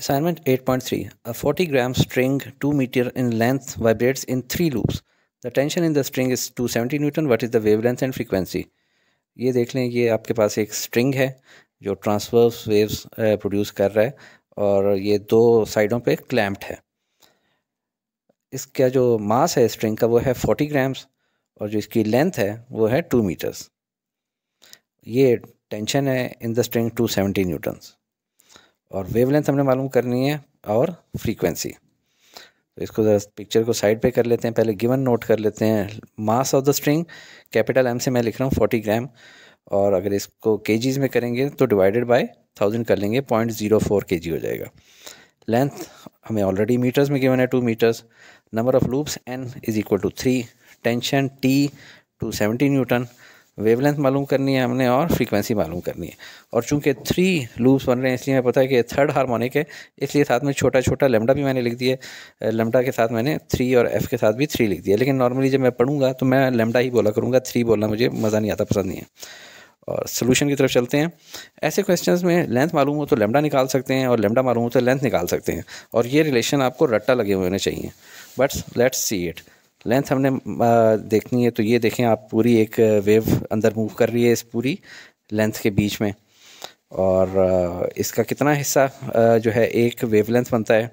Assignment 8.3 A 40 gram string 2 meter in length vibrates in 3 loops. The tension in the string is 270 Newton. What is the wavelength and frequency? ये देख लें ये आपके पास एक string है जो ट्रांसवर्स वेव्स प्रोड्यूस कर रहा है और ये दो साइडों पे क्लैम्प्ड है इसका जो मास है स्ट्रिंग का वो है 40 ग्राम्स और जो इसकी लेंथ है वो है 2 मीटर्स ये टेंशन है इन द स्ट्रिंग 270 न्यूटन्स और वेवलेंथ हमने मालूम करनी है और फ्रीक्वेंसी तो इसको ज़रा पिक्चर को साइड पे कर लेते हैं पहले गिवन नोट कर लेते हैं mass of the string capital M से मैं लिख रहा हूँ फोर्टी ग्राम और अगर इसको के में करेंगे तो डिवाइडेड बाई थाउजेंड कर लेंगे पॉइंट ज़ीरो फोर के हो जाएगा लेंथ हमें ऑलरेडी मीटर्स में गिवन है two metres number of loops N is equal to three tension T two seventy newton wavelength मालूम करनी है हमने और फ्रीक्वेंसी मालूम करनी है और चूंकि थ्री लूप्स बन रहे हैं इसलिए हमें पता है कि थर्ड हार्मोनिक है इसलिए साथ में छोटा छोटा लेमडा भी मैंने लिख दिया लेमडा के साथ मैंने थ्री और एफ़ के साथ भी थ्री लिख दिया लेकिन नॉर्मली जब मैं पढ़ूंगा तो मैं लेमडा ही बोला करूँगा थ्री बोलना मुझे मज़ा नहीं आता पसंद नहीं है और सोल्यूशन की तरफ चलते हैं ऐसे क्वेश्चंस में लेंथ मालूम हो तो लेमडा निकाल सकते हैं और लेमडा मालूम हो तो लेंथ निकाल सकते हैं और ये रिलेशन आपको रट्टा लगे हुए होने चाहिए but let's see it length हमने देखनी है तो ये देखें आप पूरी एक वेव अंदर मूव कर रही है इस पूरी लेंथ के बीच में और इसका कितना हिस्सा जो है एक वेव लेंथ बनता है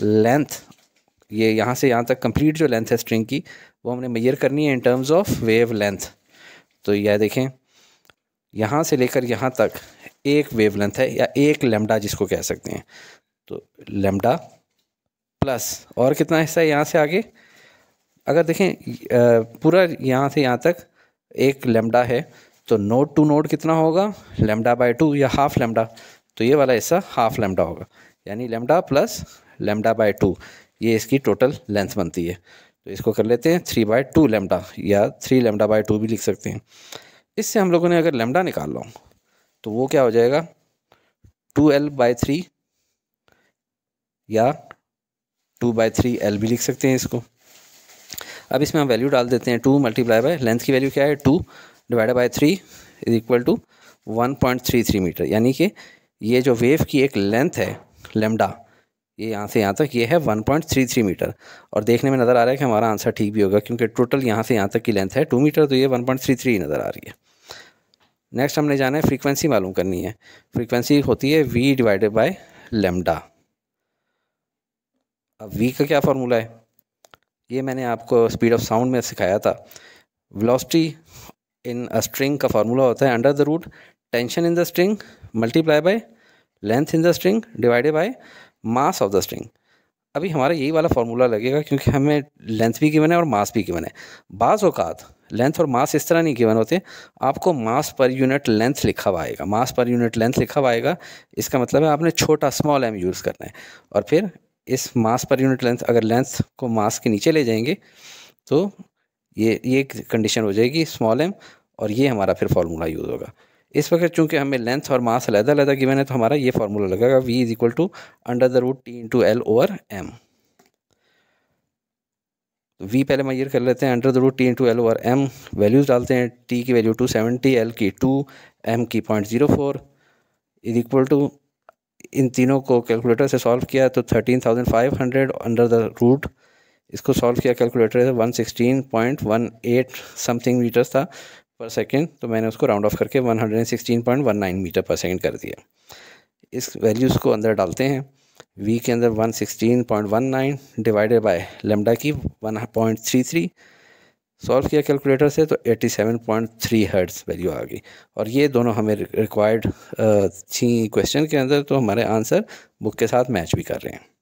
लेंथ ये यहाँ से यहाँ तक कंप्लीट जो लेंथ है स्ट्रिंग की वो हमने मैयर करनी है in terms of wavelength तो यह देखें यहाँ से लेकर यहाँ तक एक वेव लेंथ है या एक लेमडा जिसको कह सकते हैं तो लेमडा प्लस और कितना हिस्सा है यहाँ से आगे अगर देखें पूरा यहाँ से यहाँ तक एक लेमडा है तो नोड टू नोड कितना होगा लेमडा बाई टू या हाफ लेमडा तो ये वाला हिस्सा हाफ लेमडा होगा यानी lambda plus lambda by two ये इसकी टोटल लेंथ बनती है तो इसको कर लेते हैं थ्री बाई टू लेमडा या थ्री लेमडा बाई टू भी लिख सकते हैं इससे हम लोगों ने अगर लेमडा निकाल लो तो वो क्या हो जाएगा टू एल बाई थ्री या टू बाई थ्री एल भी लिख सकते हैं इसको अब इसमें हम वैल्यू डाल देते हैं टू मल्टीप्लाई बाय लेंथ की वैल्यू क्या है two divided by three is equal to one point three three metre यानी कि ये जो वेव की एक लेंथ है लेमडा ये यहाँ से यहाँ तक ये है one point three three metre और देखने में नज़र आ रहा है कि हमारा आंसर ठीक भी होगा क्योंकि टोटल यहाँ से यहाँ तक की लेंथ है टू मीटर तो ये वन पॉइंट थ्री थ्री नज़र आ रही है नेक्स्ट हमने जाना है फ्रीक्वेंसी मालूम करनी है फ्रीक्वेंसी होती है वी डिवाइडेड बाय लेमडा अब वी का क्या फार्मूला है ये मैंने आपको स्पीड ऑफ साउंड में सिखाया था वेलोसिटी इन अ स्ट्रिंग का फार्मूला होता है under the root tension in the string multiply by length in the string divided by mass of the string अभी हमारा यही वाला फार्मूला लगेगा क्योंकि हमें लेंथ भी गिवन है और मास भी गिवन है बाज़ अवकात लेंथ और मास इस तरह नहीं गिवन होते आपको मास पर यूनिट लेंथ लिखा हुआ आएगा मास पर यूनिट लेंथ लिखा हुआ आएगा इसका मतलब है आपने छोटा स्मॉल एम यूज़ करना है और फिर इस मास पर यूनिट लेंथ अगर लेंथ को मास के नीचे ले जाएंगे तो ये ये कंडीशन हो जाएगी स्मॉल एम और ये हमारा फिर फार्मूला यूज़ होगा इस वक्त चूंकि हमें लेंथ और मास अलहदा लहदा गिवन है तो हमारा ये फार्मूला लगेगा V is equal to under the root T into L over M तो वी पहले मैयर कर लेते हैं under the root T into L over M values डालते हैं टी की वैल्यू टू सेवेंटी एल की टू एम की point zero four is equal to इन तीनों को कैलकुलेटर से सॉल्व किया तो thirteen thousand five hundred under the root इसको सॉल्व किया कैलकुलेटर से one sixteen point one eight something metres था पर सेकेंड तो मैंने उसको राउंड ऑफ करके one hundred sixteen point one nine metre पर सेकेंड कर दिया इस वैल्यूज़ को अंदर डालते हैं वी के अंदर one sixteen point one nine divided by lambda की one point three three solve किया कैलकुलेटर से तो 87.3 seven point three hertz value आ गई और ये दोनों हमें रिक्वायर्ड थी क्वेश्चन के अंदर तो हमारे आंसर बुक के साथ मैच भी कर रहे हैं